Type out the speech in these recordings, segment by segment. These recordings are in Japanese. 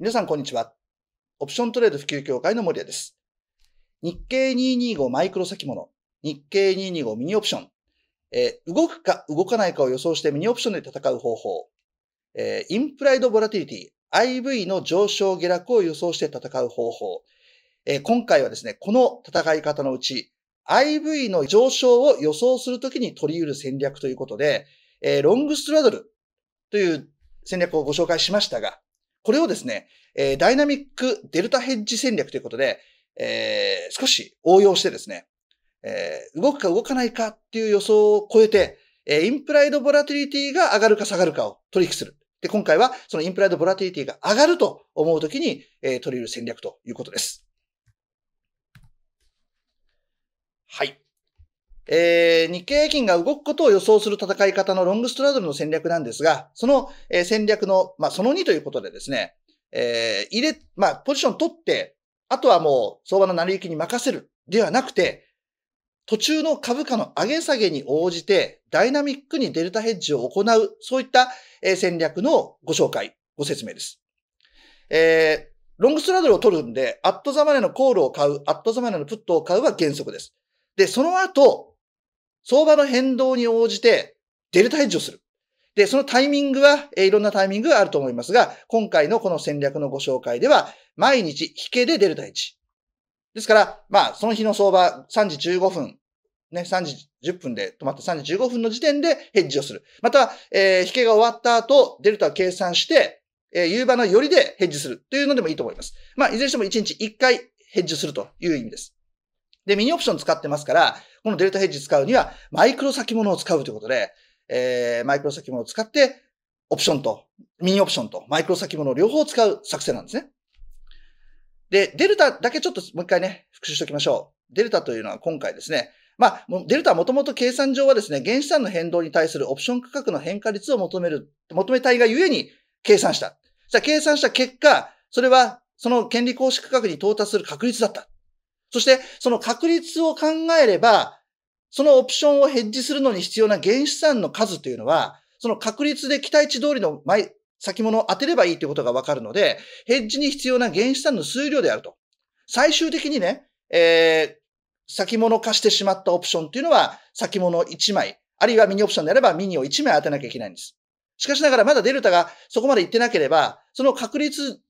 皆さんこんにちは。オプショントレード普及協会の森谷です。日経225マイクロ先物、日経225ミニオプション、えー、動くか動かないかを予想してミニオプションで戦う方法、えー、インプライドボラティリティ、IV の上昇下落を予想して戦う方法、えー、今回はですね、この戦い方のうち、IV の上昇を予想するときに取り得る戦略ということで、えー、ロングストラドルという戦略をご紹介しましたが、これをですね、えー、ダイナミックデルタヘッジ戦略ということで、えー、少し応用してですね、えー、動くか動かないかっていう予想を超えて、えー、インプライドボラティリティが上がるか下がるかを取引する。で、今回はそのインプライドボラティリティが上がると思うときに、えー、取り入る戦略ということです。はい。えー、日経平均が動くことを予想する戦い方のロングストラドルの戦略なんですが、その、えー、戦略の、まあ、その2ということでですね、えー、入れ、まあ、ポジション取って、あとはもう相場の成り行きに任せるではなくて、途中の株価の上げ下げに応じてダイナミックにデルタヘッジを行う、そういった、えー、戦略のご紹介、ご説明です。えー、ロングストラドルを取るんで、アットザマネのコールを買う、アットザマネのプットを買うは原則です。で、その後、相場の変動に応じてデルタヘッジをする。で、そのタイミングは、えいろんなタイミングがあると思いますが、今回のこの戦略のご紹介では、毎日引けでデルタヘッジ。ですから、まあ、その日の相場、3時15分、ね、3時10分で止まって3時15分の時点でヘッジをする。またえー、引けが終わった後、デルタを計算して、えー、夕場の寄りでヘッジするというのでもいいと思います。まあ、いずれにしても1日1回ヘッジするという意味です。で、ミニオプション使ってますから、このデルタヘッジ使うには、マイクロ先物を使うということで、えー、マイクロ先物を使って、オプションと、ミニオプションと、マイクロ先物を両方使う作戦なんですね。で、デルタだけちょっともう一回ね、復習しておきましょう。デルタというのは今回ですね、まあ、デルタはもともと計算上はですね、原資産の変動に対するオプション価格の変化率を求める、求めたいがゆえに計算した。じゃあ計算した結果、それはその権利行使価格に到達する確率だった。そして、その確率を考えれば、そのオプションをヘッジするのに必要な原資産の数というのは、その確率で期待値通りの前、先物を当てればいいということがわかるので、ヘッジに必要な原資産の数量であると。最終的にね、えー、先物化してしまったオプションというのは、先物1枚、あるいはミニオプションであればミニを1枚当てなきゃいけないんです。しかしながらまだデルタがそこまで行ってなければ、その確率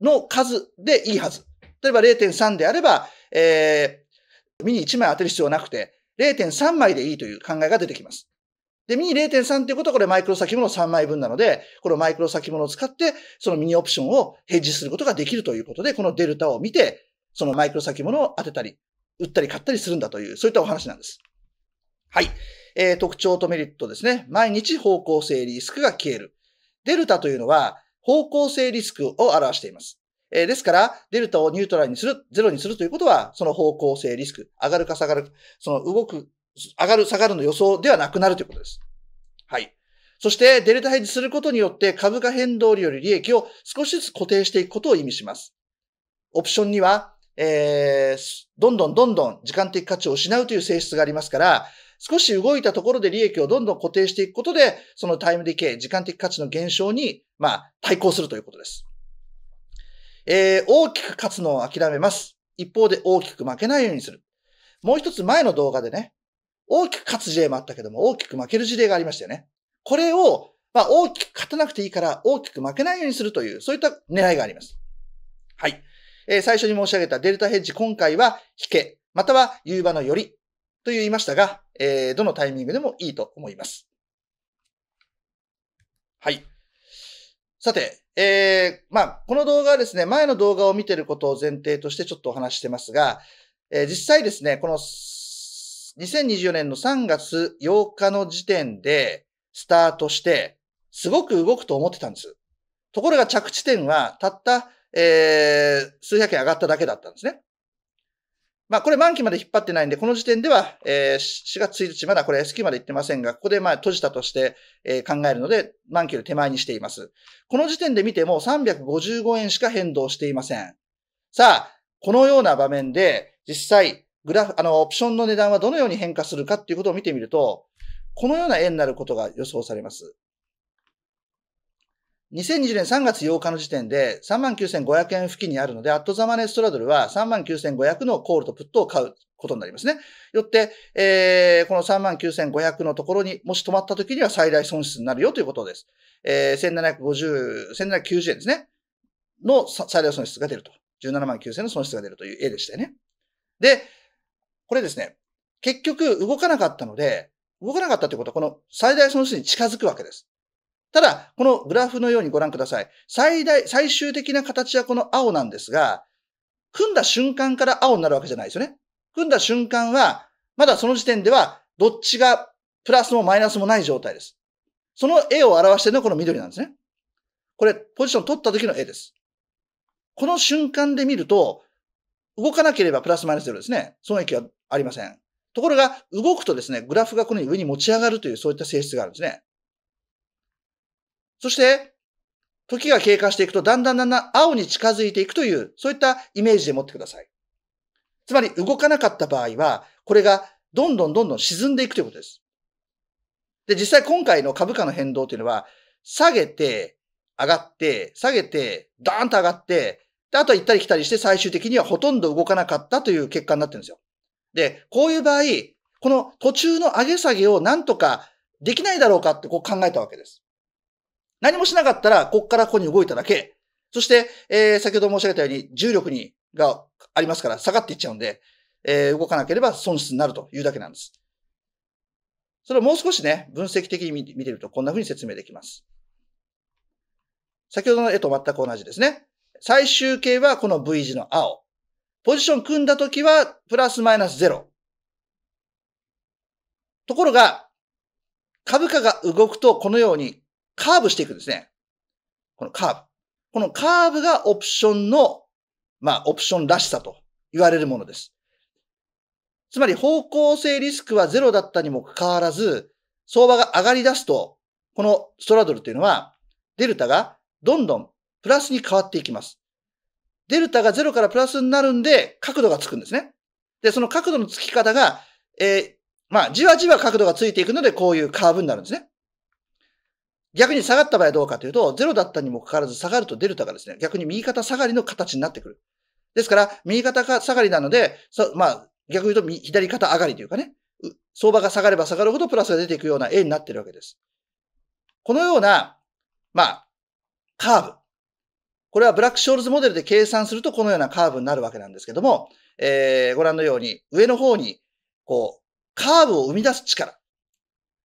の数でいいはず。例えば0.3であれば、えー、ミニ1枚当てる必要なくて、0.3枚でいいという考えが出てきます。で、ミニ0.3っていうことはこれマイクロ先物3枚分なので、このマイクロ先物を使って、そのミニオプションをヘッジすることができるということで、このデルタを見て、そのマイクロ先物を当てたり、売ったり買ったりするんだという、そういったお話なんです。はい。えー、特徴とメリットですね。毎日方向性リスクが消える。デルタというのは方向性リスクを表しています。えー、ですから、デルタをニュートラルにする、ゼロにするということは、その方向性リスク、上がるか下がる、その動く、上がる、下がるの予想ではなくなるということです。はい。そして、デルタヘッジすることによって株価変動より利益を少しずつ固定していくことを意味します。オプションには、えー、どんどんどんどん時間的価値を失うという性質がありますから、少し動いたところで利益をどんどん固定していくことで、そのタイムディケイ、時間的価値の減少に、まあ、対抗するということです。えー、大きく勝つのを諦めます。一方で大きく負けないようにする。もう一つ前の動画でね、大きく勝つ事例もあったけども、大きく負ける事例がありましたよね。これを、まあ、大きく勝たなくていいから、大きく負けないようにするという、そういった狙いがあります。はい。えー、最初に申し上げたデルタヘッジ、今回は引け、または夕場の寄りと言いましたが、えー、どのタイミングでもいいと思います。はい。さて、えー、まあ、この動画はですね、前の動画を見てることを前提としてちょっとお話してますが、えー、実際ですね、この2024年の3月8日の時点でスタートして、すごく動くと思ってたんです。ところが着地点はたった、えー、数百円上がっただけだったんですね。まあ、これ満期まで引っ張ってないんで、この時点では、えー、4月1日、まだこれ S q まで行ってませんが、ここでまあ閉じたとして、え考えるので、満期より手前にしています。この時点で見ても355円しか変動していません。さあ、このような場面で、実際、グラフ、あの、オプションの値段はどのように変化するかっていうことを見てみると、このような円になることが予想されます。2020年3月8日の時点で39,500円付近にあるので、アットザマネストラドルは39,500のコールとプットを買うことになりますね。よって、えー、この39,500のところにもし止まった時には最大損失になるよということです。えー、1750、1790円ですね。の最大損失が出ると。17万9000の損失が出るという絵でしたよね。で、これですね、結局動かなかったので、動かなかったということは、この最大損失に近づくわけです。ただ、このグラフのようにご覧ください。最大、最終的な形はこの青なんですが、組んだ瞬間から青になるわけじゃないですよね。組んだ瞬間は、まだその時点では、どっちがプラスもマイナスもない状態です。その絵を表しているのはこの緑なんですね。これ、ポジション取った時の絵です。この瞬間で見ると、動かなければプラスマイナスゼロですね。損益はありません。ところが、動くとですね、グラフがこのように上に持ち上がるという、そういった性質があるんですね。そして、時が経過していくと、だんだんだんだん青に近づいていくという、そういったイメージで持ってください。つまり、動かなかった場合は、これがどんどんどんどん沈んでいくということです。で、実際今回の株価の変動というのは、下げて、上がって、下げて、ダーンと上がって、で、あとは行ったり来たりして最終的にはほとんど動かなかったという結果になってるんですよ。で、こういう場合、この途中の上げ下げをなんとかできないだろうかってこう考えたわけです。何もしなかったら、こっからここに動いただけ。そして、えー、先ほど申し上げたように、重力に、がありますから、下がっていっちゃうんで、えー、動かなければ損失になるというだけなんです。それをもう少しね、分析的に見てると、こんな風に説明できます。先ほどの絵と全く同じですね。最終形はこの V 字の青。ポジション組んだ時は、プラスマイナスゼロ。ところが、株価が動くと、このようにカーブしていくんですね。このカーブ。このカーブがオプションの、まあ、オプションらしさと言われるものです。つまり方向性リスクはゼロだったにもかかわらず、相場が上がり出すと、このストラドルというのは、デルタがどんどんプラスに変わっていきます。デルタがゼロからプラスになるんで、角度がつくんですね。で、その角度のつき方が、えー、まあ、じわじわ角度がついていくので、こういうカーブになるんですね。逆に下がった場合はどうかというと、ゼロだったにもかかわらず下がるとデルタがですね、逆に右肩下がりの形になってくる。ですから、右肩下がりなので、まあ、逆に言うと左肩上がりというかね、相場が下がれば下がるほどプラスが出ていくような絵になってるわけです。このような、まあ、カーブ。これはブラックショールズモデルで計算するとこのようなカーブになるわけなんですけども、えー、ご覧のように上の方に、こう、カーブを生み出す力。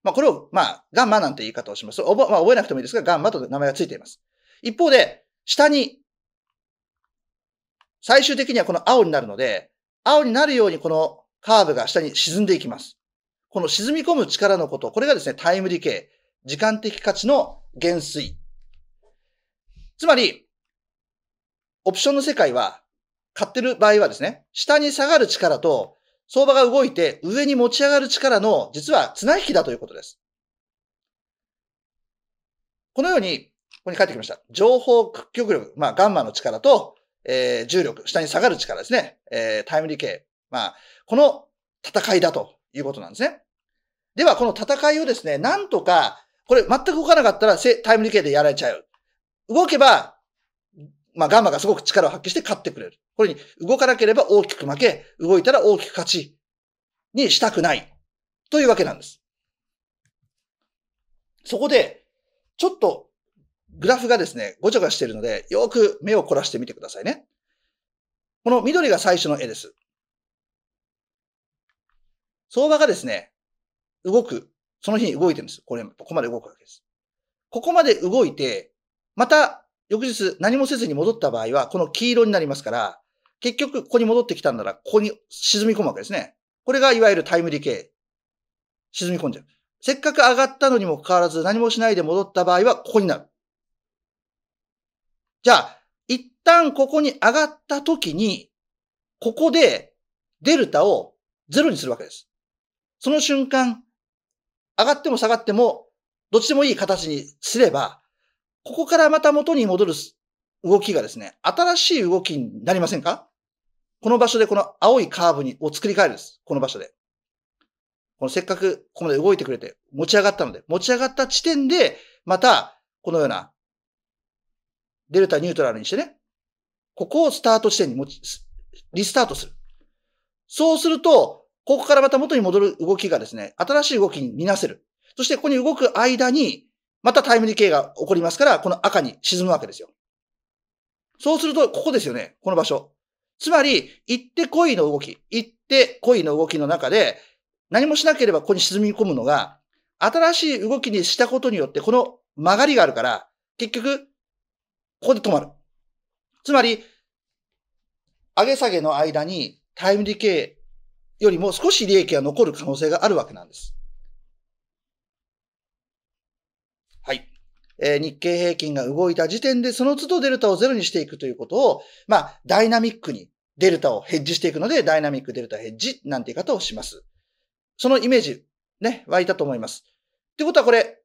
まあ、これを、まあ、ガンマなんて言い方をします。覚,、まあ、覚えなくてもいいですが、ガンマと名前がついています。一方で、下に、最終的にはこの青になるので、青になるようにこのカーブが下に沈んでいきます。この沈み込む力のこと、これがですね、タイム理系、ケ時間的価値の減衰。つまり、オプションの世界は、買ってる場合はですね、下に下がる力と相場が動いて上に持ち上がる力の実は綱引きだということです。このように、ここに書いてきました。情報屈曲力、まあガンマの力と、えー、重力、下に下がる力ですね。えー、タイムリケー。まあ、この戦いだということなんですね。では、この戦いをですね、なんとか、これ全く動かなかったらタイムリケーでやられちゃう。動けばまあ、ガンマがすごく力を発揮して勝ってくれる。これに、動かなければ大きく負け、動いたら大きく勝ちにしたくない。というわけなんです。そこで、ちょっと、グラフがですね、ごちゃごちゃしているので、よく目を凝らしてみてくださいね。この緑が最初の絵です。相場がですね、動く。その日に動いてるんです。これ、ここまで動くわけです。ここまで動いて、また翌日何もせずに戻った場合は、この黄色になりますから、結局ここに戻ってきたんなら、ここに沈み込むわけですね。これがいわゆるタイムリケイ。沈み込んじゃう。せっかく上がったのにもかかわらず何もしないで戻った場合は、ここになる。じゃあ、一旦ここに上がった時に、ここでデルタをゼロにするわけです。その瞬間、上がっても下がっても、どっちでもいい形にすれば、ここからまた元に戻る動きがですね、新しい動きになりませんかこの場所でこの青いカーブにを作り変えるです。この場所で。このせっかくここまで動いてくれて持ち上がったので、持ち上がった地点で、またこのようなデルタニュートラルにしてね、ここをスタート地点に持ち、リスタートする。そうすると、ここからまた元に戻る動きがですね、新しい動きに見なせる。そしてここに動く間に、またタイムリケーが起こりますから、この赤に沈むわけですよ。そうすると、ここですよね。この場所。つまり、行ってこいの動き、行ってこいの動きの中で、何もしなければここに沈み込むのが、新しい動きにしたことによって、この曲がりがあるから、結局、ここで止まる。つまり、上げ下げの間にタイムリケーよりも少し利益が残る可能性があるわけなんです。え日経平均が動いた時点で、その都度デルタをゼロにしていくということを、まあ、ダイナミックにデルタをヘッジしていくので、ダイナミックデルタヘッジなんて言い方をします。そのイメージ、ね、湧いたと思います。ってことはこれ、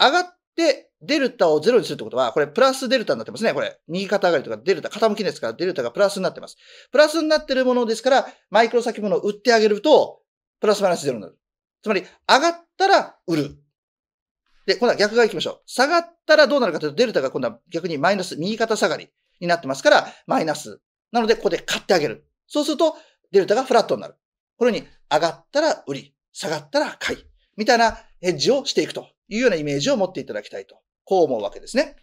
上がってデルタをゼロにするってことは、これプラスデルタになってますね。これ、右肩上がりとかデルタ、傾きですからデルタがプラスになってます。プラスになってるものですから、マイクロ先物を売ってあげると、プラスマイナスゼロになる。つまり、上がったら売る。で、今度は逆側行きましょう。下がったらどうなるかというと、デルタが今度は逆にマイナス、右肩下がりになってますから、マイナス。なので、ここで買ってあげる。そうすると、デルタがフラットになる。これに、上がったら売り、下がったら買い。みたいなヘッジをしていくというようなイメージを持っていただきたいと、こう思うわけですね。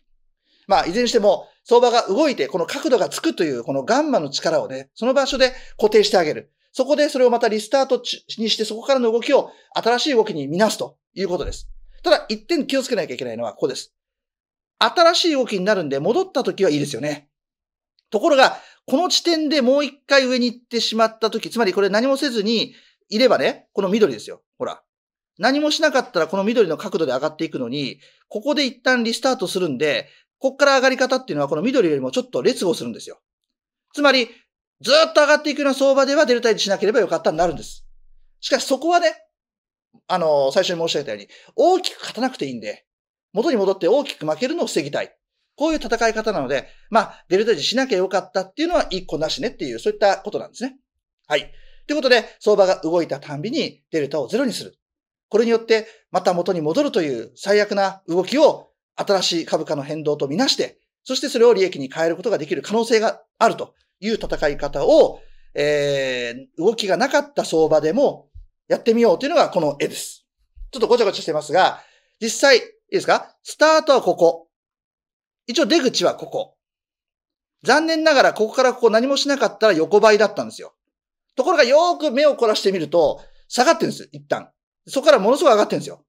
まあ、いずれにしても、相場が動いて、この角度がつくという、このガンマの力をね、その場所で固定してあげる。そこでそれをまたリスタートにして、そこからの動きを新しい動きに見なすということです。ただ、一点気をつけなきゃいけないのはここです。新しい動きになるんで、戻った時はいいですよね。ところが、この地点でもう一回上に行ってしまった時、つまりこれ何もせずにいればね、この緑ですよ。ほら。何もしなかったらこの緑の角度で上がっていくのに、ここで一旦リスタートするんで、こっから上がり方っていうのはこの緑よりもちょっと劣後するんですよ。つまり、ずっと上がっていくような相場ではデルタ維しなければよかったになるんです。しかしそこはね、あの、最初に申し上げたように、大きく勝たなくていいんで、元に戻って大きく負けるのを防ぎたい。こういう戦い方なので、まあ、デルタ時しなきゃよかったっていうのは一個なしねっていう、そういったことなんですね。はい。ということで、相場が動いたたんびにデルタをゼロにする。これによって、また元に戻るという最悪な動きを新しい株価の変動とみなして、そしてそれを利益に変えることができる可能性があるという戦い方を、えー、動きがなかった相場でもやってみようというのがこの絵です。ちょっとごちゃごちゃしてますが、実際、いいですかスタートはここ。一応出口はここ。残念ながら、ここからここ何もしなかったら横ばいだったんですよ。ところがよーく目を凝らしてみると、下がってるんです、一旦。そこからものすごい上がってるんですよ。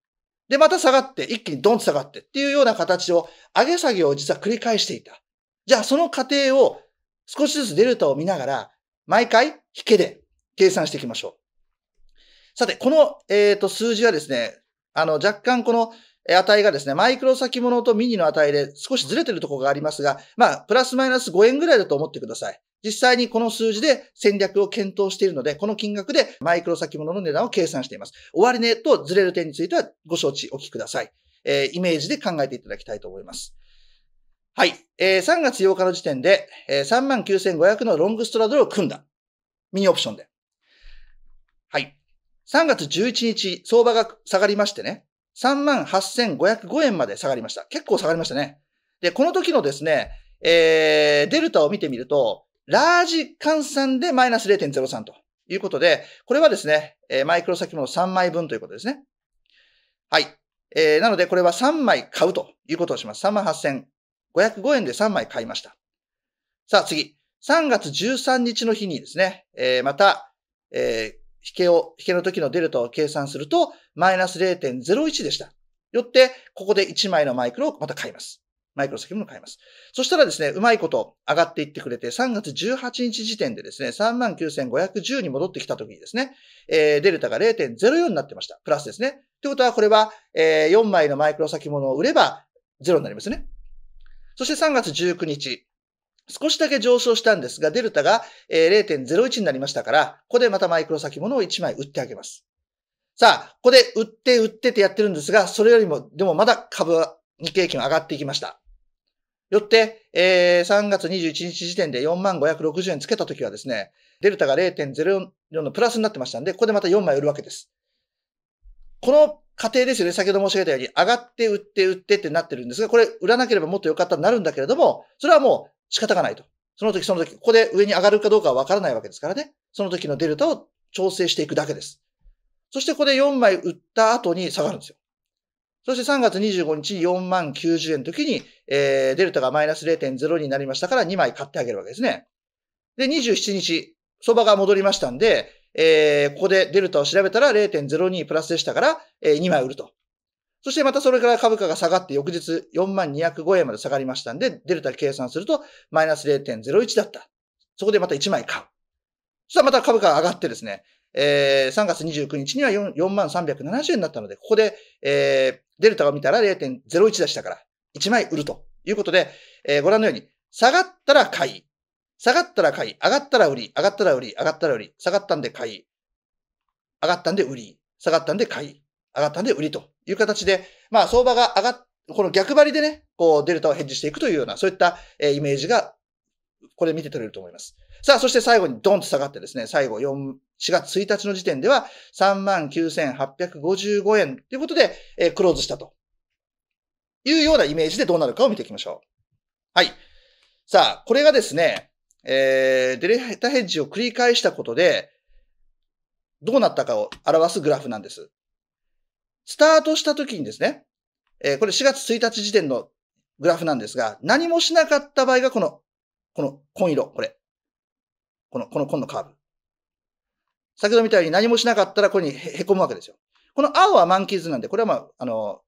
で、また下がって、一気にドンと下がってっていうような形を、上げ下げを実は繰り返していた。じゃあ、その過程を少しずつデルタを見ながら、毎回、引けで計算していきましょう。さて、この、えっ、と、数字はですね、あの、若干この、値がですね、マイクロ先物とミニの値で少しずれてるところがありますが、まあ、プラスマイナス5円ぐらいだと思ってください。実際にこの数字で戦略を検討しているので、この金額でマイクロ先物の値段を計算しています。終値とずれる点についてはご承知おきください。えー、イメージで考えていただきたいと思います。はい。えー、3月8日の時点で、えー、39,500のロングストラドルを組んだ。ミニオプションで。はい。3月11日、相場が下がりましてね、38,505円まで下がりました。結構下がりましたね。で、この時のですね、えー、デルタを見てみると、ラージ換算でマイナス0.03ということで、これはですね、えー、マイクロ先物3枚分ということですね。はい。えー、なので、これは3枚買うということをします。38,505円で3枚買いました。さあ次。3月13日の日にですね、えー、また、え引けを、引けの時のデルタを計算すると、マイナス0.01でした。よって、ここで1枚のマイクロをまた買います。マイクロ先物買います。そしたらですね、うまいこと上がっていってくれて、3月18日時点でですね、39,510に戻ってきた時にですね、えー、デルタが0.04になってました。プラスですね。ということは、これは、えー、4枚のマイクロ先物を売れば0になりますね。そして3月19日、少しだけ上昇したんですが、デルタが0.01になりましたから、ここでまたマイクロ先物を1枚売ってあげます。さあ、ここで売って売ってってやってるんですが、それよりも、でもまだ株は、日経平均は上がっていきました。よって、えー、3月21日時点で4560万円つけたときはですね、デルタが0.04のプラスになってましたんで、ここでまた4枚売るわけです。この過程ですよね。先ほど申し上げたように、上がって売って売ってってなってるんですが、これ売らなければもっと良かったになるんだけれども、それはもう仕方がないと。その時その時、ここで上に上がるかどうかはわからないわけですからね。その時のデルタを調整していくだけです。そしてここで4枚売った後に下がるんですよ。そして3月25日に4万90円の時に、えー、デルタがマイナス0.0になりましたから2枚買ってあげるわけですね。で、27日、相場が戻りましたんで、えー、ここでデルタを調べたら0.02プラスでしたから、えー、2枚売ると。そしてまたそれから株価が下がって翌日4205円まで下がりましたんで、デルタ計算するとマイナス0.01だった。そこでまた1枚買う。そしたらまた株価が上がってですね、えー、3月29日には4万370円になったので、ここで、えー、デルタを見たら0.01でしたから、1枚売るということで、えー、ご覧のように、下がったら買い、下がったら買い、上がったら売り、上がったら売り、上がったら売り、下がったんで買い、上がったんで売り、下がったんで買い。上がったんで売りという形で、まあ相場が上がっ、この逆張りでね、こうデルタをヘッジしていくというような、そういった、えイメージが、これ見て取れると思います。さあ、そして最後にドンと下がってですね、最後4、4月1日の時点では39,855円ということで、えクローズしたというようなイメージでどうなるかを見ていきましょう。はい。さあ、これがですね、えー、デルタヘッジを繰り返したことで、どうなったかを表すグラフなんです。スタートした時にですね、えー、これ4月1日時点のグラフなんですが、何もしなかった場合がこの、この紺色、これ。この、この紺のカーブ。先ほど見たように何もしなかったらこれにへこむわけですよ。この青は満期図なんで、これはまあ、あの、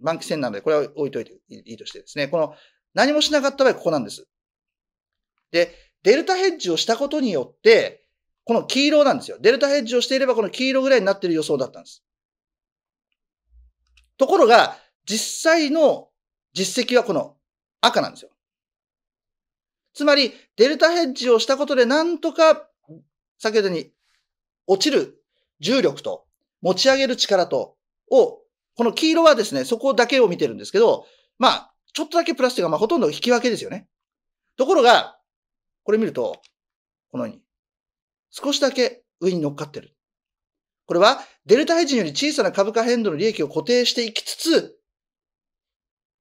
満期線なので、これは置いといていいとしてですね、この何もしなかった場合ここなんです。で、デルタヘッジをしたことによって、この黄色なんですよ。デルタヘッジをしていればこの黄色ぐらいになっている予想だったんです。ところが、実際の実績はこの赤なんですよ。つまり、デルタヘッジをしたことでなんとか、先ほどに落ちる重力と持ち上げる力とを、この黄色はですね、そこだけを見てるんですけど、まあ、ちょっとだけプラスというか、まあほとんど引き分けですよね。ところが、これ見ると、このように、少しだけ上に乗っかってる。これは、デルタヘッジにより小さな株価変動の利益を固定していきつつ、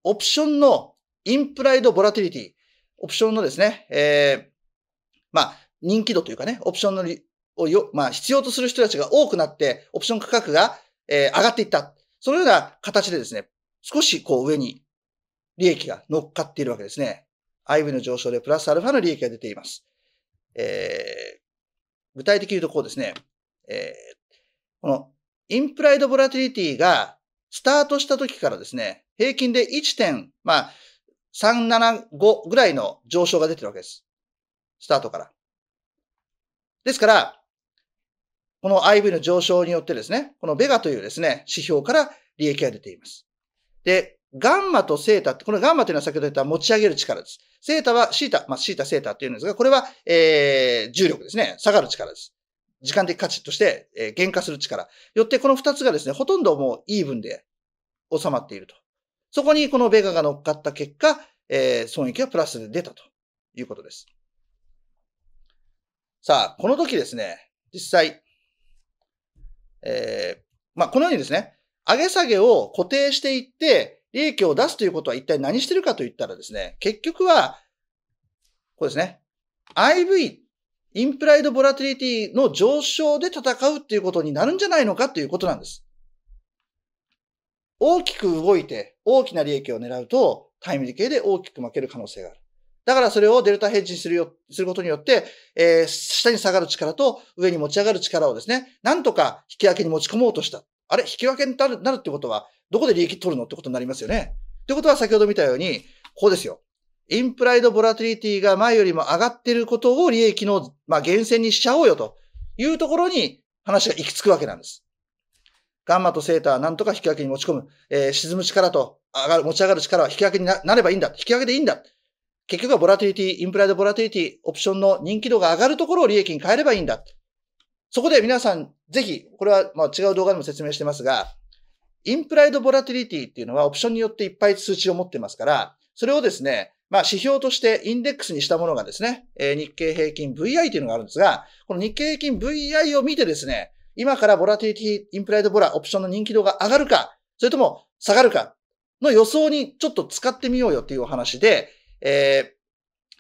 オプションのインプライドボラティリティ、オプションのですね、えー、まあ、人気度というかね、オプションのをよ、まあ、必要とする人たちが多くなって、オプション価格が、えー、上がっていった。そのような形でですね、少しこう上に利益が乗っかっているわけですね。IV の上昇でプラスアルファの利益が出ています。えー、具体的に言うとこうですね、えー、このインプライドボラティリティがスタートした時からですね、平均で1点、まあ、375ぐらいの上昇が出てるわけです。スタートから。ですから、この IV の上昇によってですね、このベガというですね、指標から利益が出ています。で、ガンマとセータって、このガンマというのは先ほど言った持ち上げる力です。セータはシータ、まあシータセータっていうんですが、これは、えー、重力ですね。下がる力です。時間的価値として、えー、減価する力。よってこの2つがですね、ほとんどもうイーブンで収まっていると。そこにこのベガが乗っかった結果、えー、損益がプラスで出たということです。さあ、この時ですね、実際、えー、まあ、このようにですね、上げ下げを固定していって、利益を出すということは一体何してるかと言ったらですね、結局は、こうですね、IV インプライドボラティリティの上昇で戦うっていうことになるんじゃないのかということなんです。大きく動いて大きな利益を狙うとタイムリケで大きく負ける可能性がある。だからそれをデルタヘッジにするよ、することによって、えー、下に下がる力と上に持ち上がる力をですね、なんとか引き分けに持ち込もうとした。あれ引き分けになるなるってことは、どこで利益取るのってことになりますよね。ってことは先ほど見たように、ここですよ。インプライドボラティリティが前よりも上がってることを利益の、まあ、源泉にしちゃおうよというところに話が行き着くわけなんです。ガンマとセータはなんとか引き分けに持ち込む。えー、沈む力と上がる、持ち上がる力は引き分けになればいいんだ。引き分けでいいんだ。結局はボラティリティ、インプライドボラティリティ、オプションの人気度が上がるところを利益に変えればいいんだ。そこで皆さん、ぜひ、これはまあ違う動画でも説明してますが、インプライドボラティリティっていうのはオプションによっていっぱい数値を持ってますから、それをですね、まあ、指標としてインデックスにしたものがですね、えー、日経平均 VI というのがあるんですが、この日経平均 VI を見てですね、今からボラティティ、インプライドボラ、オプションの人気度が上がるか、それとも下がるかの予想にちょっと使ってみようよっていうお話で、え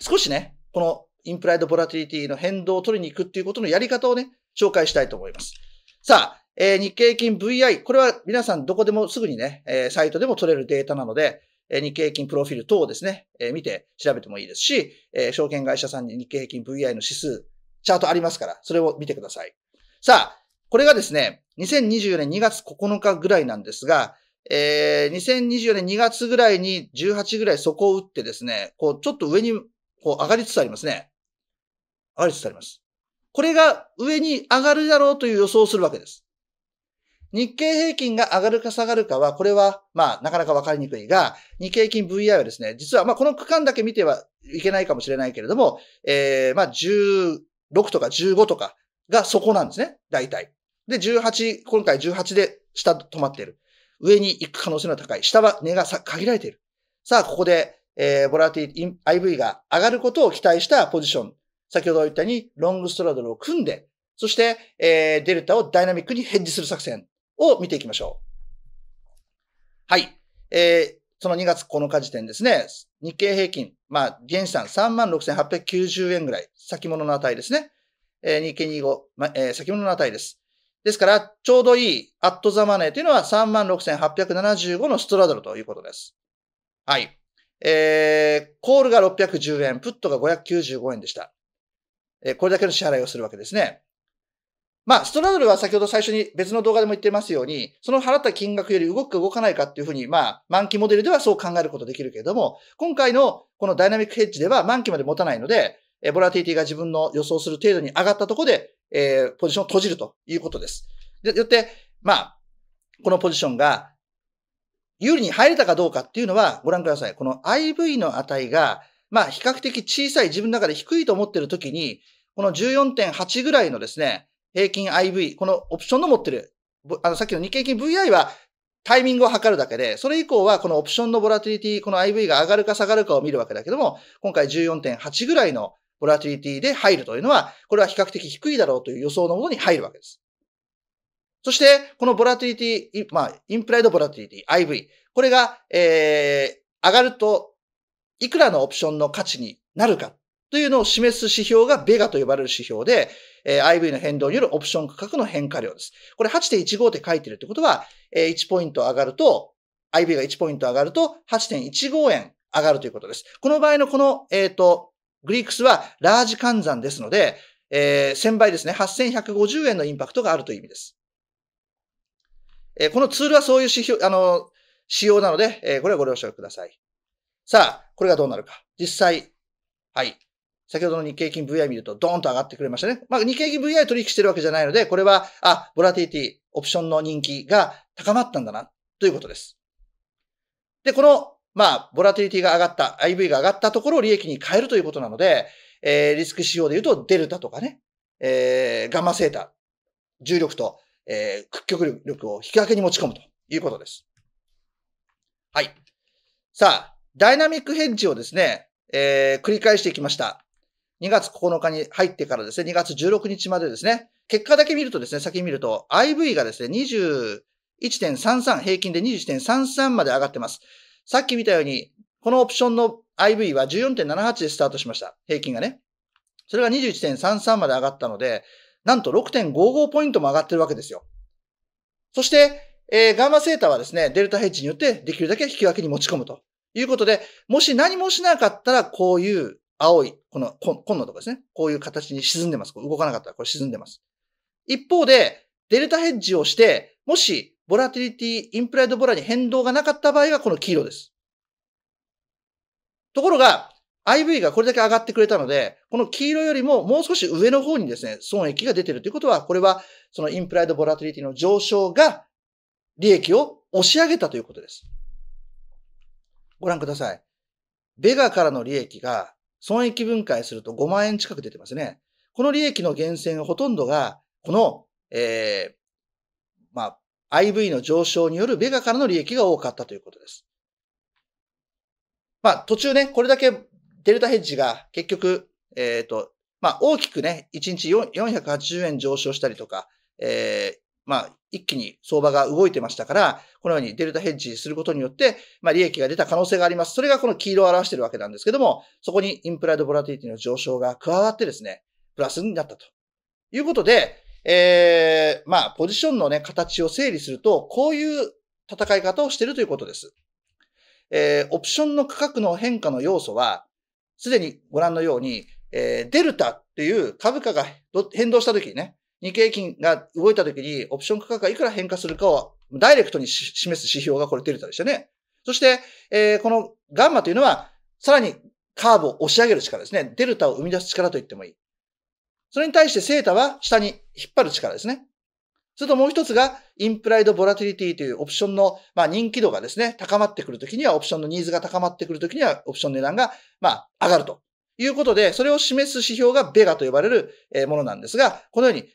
ー、少しね、このインプライドボラティリティの変動を取りに行くっていうことのやり方をね、紹介したいと思います。さあ、えー、日経平均 VI、これは皆さんどこでもすぐにね、えー、サイトでも取れるデータなので、日経平均プロフィール等をですね、見て調べてもいいですし、え証券会社さんに日経平均 VI の指数、チャートありますから、それを見てください。さあ、これがですね、2024年2月9日ぐらいなんですが、えー、2024年2月ぐらいに18ぐらいそこを打ってですね、こう、ちょっと上に、こう、上がりつつありますね。上がりつつあります。これが上に上がるだろうという予想をするわけです。日経平均が上がるか下がるかは、これは、まあ、なかなかわかりにくいが、日経平均 VI はですね、実は、まあ、この区間だけ見てはいけないかもしれないけれども、えー、まあ、16とか15とかがそこなんですね、大体。で、18、今回18で下止まっている。上に行く可能性の高い。下は値が限られている。さあ、ここで、えー、ボラティ、IV が上がることを期待したポジション。先ほど言ったように、ロングストラドルを組んで、そして、えー、デルタをダイナミックにヘッジする作戦。を見ていきましょう。はい。えー、その2月9日時点ですね。日経平均、まあ、原資産36,890円ぐらい。先物の値ですね。えー、日経25、まあ、えー、先物の値です。ですから、ちょうどいいアットザマネーというのは36,875のストラドルということです。はい。えー、コールが610円、プットが595円でした。えー、これだけの支払いをするわけですね。まあ、ストラドルは先ほど最初に別の動画でも言ってますように、その払った金額より動くか動かないかっていうふうに、まあ、満期モデルではそう考えることできるけれども、今回のこのダイナミックヘッジでは満期まで持たないので、えボラティティが自分の予想する程度に上がったところで、えー、ポジションを閉じるということです。で、よって、まあ、このポジションが有利に入れたかどうかっていうのはご覧ください。この IV の値が、まあ、比較的小さい自分の中で低いと思っているときに、この14.8ぐらいのですね、平均 IV、このオプションの持ってる、あの、さっきの日経平均 VI はタイミングを測るだけで、それ以降はこのオプションのボラティリティ、この IV が上がるか下がるかを見るわけだけども、今回14.8ぐらいのボラティリティで入るというのは、これは比較的低いだろうという予想のものに入るわけです。そして、このボラティリティ、まあ、インプライドボラティリティ、IV。これが、えー、上がると、いくらのオプションの価値になるか。というのを示す指標がベガと呼ばれる指標で、えー、IV の変動によるオプション価格の変化量です。これ8.15って書いてるってことは、えー、1ポイント上がると、IV が1ポイント上がると8.15円上がるということです。この場合のこの、えっ、ー、と、グリークスはラージ換算ですので、えー、1000倍ですね、8150円のインパクトがあるという意味です。えー、このツールはそういう指標、あの、仕様なので、えー、これはご了承ください。さあ、これがどうなるか。実際、はい、先ほどの日経金 VI 見るとドーンと上がってくれましたね。まあ、日経金 VI 取引してるわけじゃないので、これは、あ、ボラティティ、オプションの人気が高まったんだな、ということです。で、この、まあ、ボラティリティが上がった、IV が上がったところを利益に変えるということなので、えー、リスク仕様で言うと、デルタとかね、えー、ガンマセータ、重力と、えー、屈曲力を引き分けに持ち込むということです。はい。さあ、ダイナミックヘッジをですね、えー、繰り返していきました。2月9日に入ってからですね、2月16日までですね、結果だけ見るとですね、先見ると IV がですね、21.33、平均で21.33まで上がってます。さっき見たように、このオプションの IV は14.78でスタートしました。平均がね。それが21.33まで上がったので、なんと6.55ポイントも上がってるわけですよ。そして、えー、ガンマセータはですね、デルタヘッジによってできるだけ引き分けに持ち込むということで、もし何もしなかったらこういう青い、この、今度とかですね。こういう形に沈んでます。動かなかったらこれ沈んでます。一方で、デルタヘッジをして、もし、ボラティリティ、インプライドボラに変動がなかった場合は、この黄色です。ところが、IV がこれだけ上がってくれたので、この黄色よりももう少し上の方にですね、損益が出てるということは、これは、そのインプライドボラティリティの上昇が、利益を押し上げたということです。ご覧ください。ベガからの利益が損益分解すると5万円近く出てますね。この利益の源泉ほとんどが、この、えー、まあ、IV の上昇によるベガからの利益が多かったということです。まあ、途中ね、これだけデルタヘッジが結局、えっ、ー、と、まあ、大きくね、1日4 8 0円上昇したりとか、えまあ、一気に相場が動いてましたから、このようにデルタヘッジすることによって、まあ、利益が出た可能性があります。それがこの黄色を表しているわけなんですけども、そこにインプライドボラティティの上昇が加わってですね、プラスになったと。いうことで、えー、まあ、ポジションのね、形を整理すると、こういう戦い方をしているということです。えー、オプションの価格の変化の要素は、すでにご覧のように、えー、デルタっていう株価が変動した時にね、日経平均が動いた時にオプション価格がいくら変化するかをダイレクトに示す指標がこれデルタでしたね。そして、えー、このガンマというのは、さらにカーブを押し上げる力ですね。デルタを生み出す力と言ってもいい。それに対してセータは下に引っ張る力ですね。それともう一つが、インプライドボラティリティというオプションの、まあ、人気度がですね、高まってくるときには、オプションのニーズが高まってくるときには、オプション値段が、まあ、上がるということで、それを示す指標がベガと呼ばれるものなんですが、このように、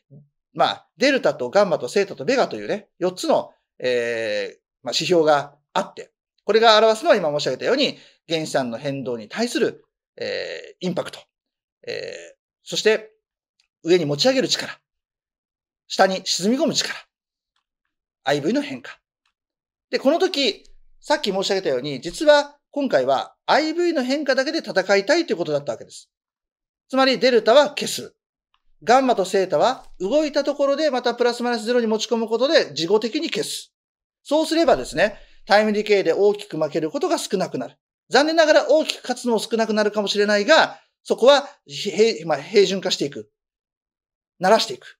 まあ、デルタとガンマとセータとベガというね、4つの、えー、まあ、指標があって、これが表すのは今申し上げたように、原資産の変動に対する、えー、インパクト、えー、そして上に持ち上げる力、下に沈み込む力、IV の変化。で、この時、さっき申し上げたように、実は今回は IV の変化だけで戦いたいということだったわけです。つまりデルタは消す。ガンマとセータは動いたところでまたプラスマイナスゼロに持ち込むことで事後的に消す。そうすればですね、タイムディケイで大きく負けることが少なくなる。残念ながら大きく勝つのも少なくなるかもしれないが、そこは平,、まあ、平準化していく。鳴らしていく。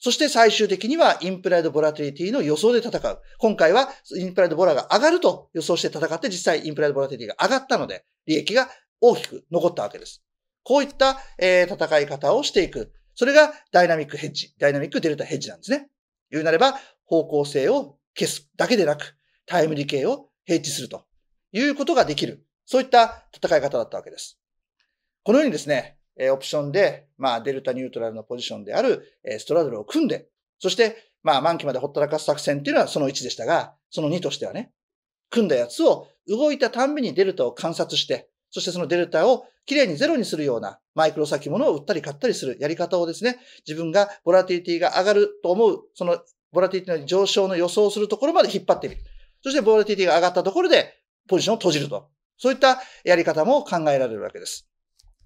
そして最終的にはインプライドボラティリティの予想で戦う。今回はインプライドボラが上がると予想して戦って実際インプライドボラティリティが上がったので利益が大きく残ったわけです。こういった、え戦い方をしていく。それがダイナミックヘッジ、ダイナミックデルタヘッジなんですね。言うなれば方向性を消すだけでなくタイムリケイをヘッジするということができる。そういった戦い方だったわけです。このようにですね、えー、オプションで、まあ、デルタニュートラルのポジションである、えー、ストラドルを組んで、そして、まあ、満期までほったらかす作戦っていうのはその1でしたが、その2としてはね、組んだやつを動いたたんびにデルタを観察して、そしてそのデルタをきれいにゼロにするようなマイクロ先物を売ったり買ったりするやり方をですね、自分がボラティリティが上がると思う、そのボラティリティの上昇の予想するところまで引っ張ってみる。そしてボラティリティが上がったところでポジションを閉じると。そういったやり方も考えられるわけです。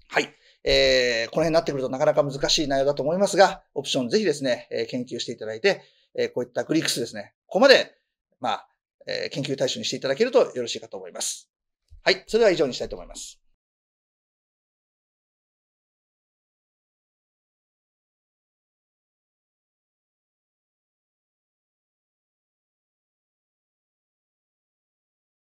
はい。えー、この辺になってくるとなかなか難しい内容だと思いますが、オプションぜひですね、えー、研究していただいて、えー、こういったグリックスですね、ここまで、まあ、えー、研究対象にしていただけるとよろしいかと思います。はい、それでは以上にしたいと思います。